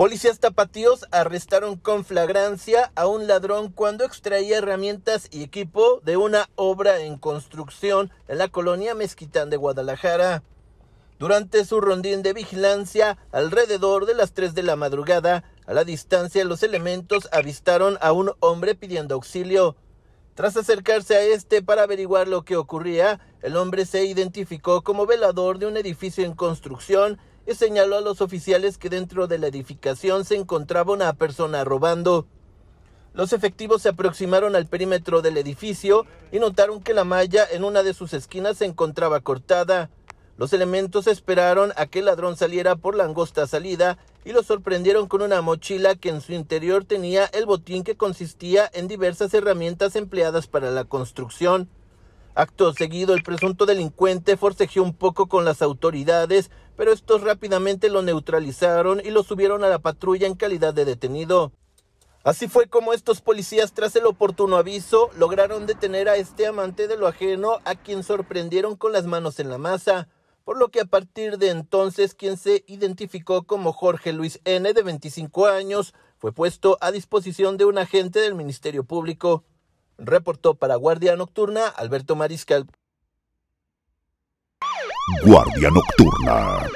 Policías tapatíos arrestaron con flagrancia a un ladrón cuando extraía herramientas y equipo de una obra en construcción en la colonia Mezquitán de Guadalajara. Durante su rondín de vigilancia, alrededor de las 3 de la madrugada, a la distancia los elementos avistaron a un hombre pidiendo auxilio. Tras acercarse a este para averiguar lo que ocurría, el hombre se identificó como velador de un edificio en construcción y señaló a los oficiales que dentro de la edificación se encontraba una persona robando. Los efectivos se aproximaron al perímetro del edificio y notaron que la malla en una de sus esquinas se encontraba cortada. Los elementos esperaron a que el ladrón saliera por la angosta salida y lo sorprendieron con una mochila que en su interior tenía el botín que consistía en diversas herramientas empleadas para la construcción. Acto seguido, el presunto delincuente forcejeó un poco con las autoridades, pero estos rápidamente lo neutralizaron y lo subieron a la patrulla en calidad de detenido. Así fue como estos policías, tras el oportuno aviso, lograron detener a este amante de lo ajeno, a quien sorprendieron con las manos en la masa, por lo que a partir de entonces quien se identificó como Jorge Luis N, de 25 años, fue puesto a disposición de un agente del Ministerio Público. Reportó para Guardia Nocturna Alberto Mariscal. Guardia Nocturna.